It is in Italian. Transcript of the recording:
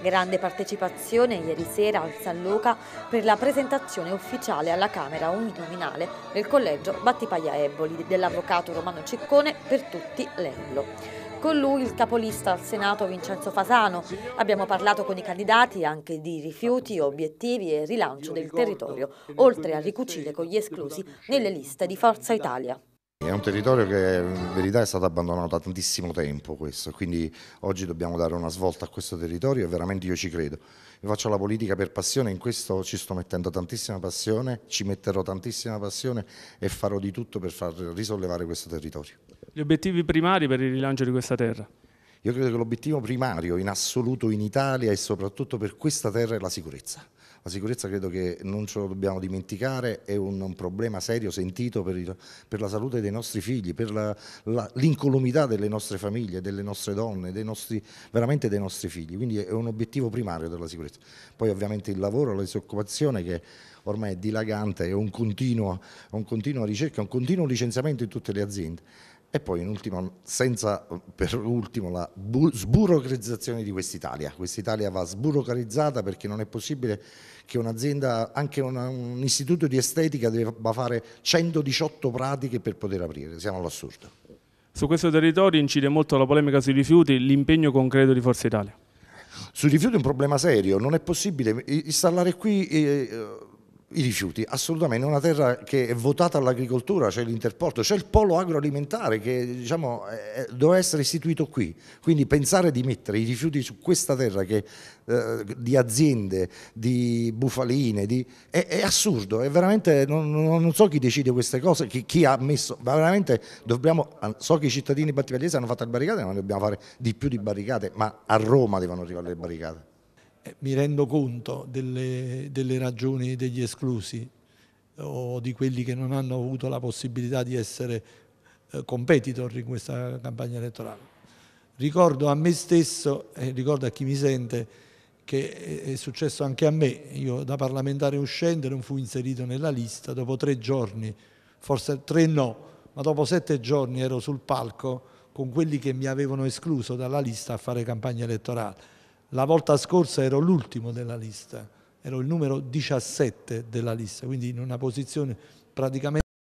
Grande partecipazione ieri sera al San Luca per la presentazione ufficiale alla Camera uninominale del Collegio Battipaglia Eboli dell'avvocato Romano Ciccone per tutti l'Emblo. Con lui il capolista al Senato Vincenzo Fasano. Abbiamo parlato con i candidati anche di rifiuti, obiettivi e rilancio del territorio, oltre a ricucire con gli esclusi nelle liste di Forza Italia. È un territorio che in verità è stato abbandonato da tantissimo tempo questo, quindi oggi dobbiamo dare una svolta a questo territorio e veramente io ci credo. Io faccio la politica per passione, in questo ci sto mettendo tantissima passione, ci metterò tantissima passione e farò di tutto per far risollevare questo territorio. Gli obiettivi primari per il rilancio di questa terra? Io credo che l'obiettivo primario in assoluto in Italia e soprattutto per questa terra è la sicurezza. La sicurezza credo che non ce lo dobbiamo dimenticare, è un, un problema serio sentito per, il, per, la salute dei nostri figli, per l'incolumità delle nostre famiglie, delle nostre donne, dei nostri, veramente dei nostri figli. Quindi è un obiettivo primario della sicurezza. Poi ovviamente il lavoro, la disoccupazione che ormai è dilagante, è un continuo, un continuo ricerca, un continuo licenziamento in tutte le aziende. E poi, in ultimo, senza per ultimo, la sburocratizzazione di quest'Italia. Quest'Italia va sburocratizzata perché non è possibile che un'azienda, anche una, un istituto di estetica, debba fare 118 pratiche per poter aprire. Siamo all'assurdo. Su questo territorio incide molto la polemica sui rifiuti, l'impegno concreto di Forza Italia. Sui rifiuti è un problema serio, non è possibile installare qui... Eh, i rifiuti, assolutamente, è una terra che è votata all'agricoltura, c'è l'interporto, c'è il polo agroalimentare che diciamo, è, doveva essere istituito qui, quindi pensare di mettere i rifiuti su questa terra che, eh, di aziende, di bufaline, di, è, è, assurdo, è veramente, non, non, so chi decide queste cose, chi, chi ha messo, ma veramente dobbiamo, so che i cittadini battipagliesi hanno fatto le barricate, ma dobbiamo fare di più di barricate, ma a Roma devono arrivare le barricate mi rendo conto delle, delle ragioni degli esclusi o di quelli che non hanno avuto la possibilità di essere eh, competitor in questa campagna elettorale. Ricordo a me stesso e ricordo a chi mi sente che è successo anche a me, io da parlamentare uscente non fui inserito nella lista, dopo tre giorni, forse tre no, ma dopo sette giorni ero sul palco con quelli che mi avevano escluso dalla lista a fare campagna elettorale la volta scorsa ero l'ultimo della lista, ero il numero 17 della lista, quindi in una posizione praticamente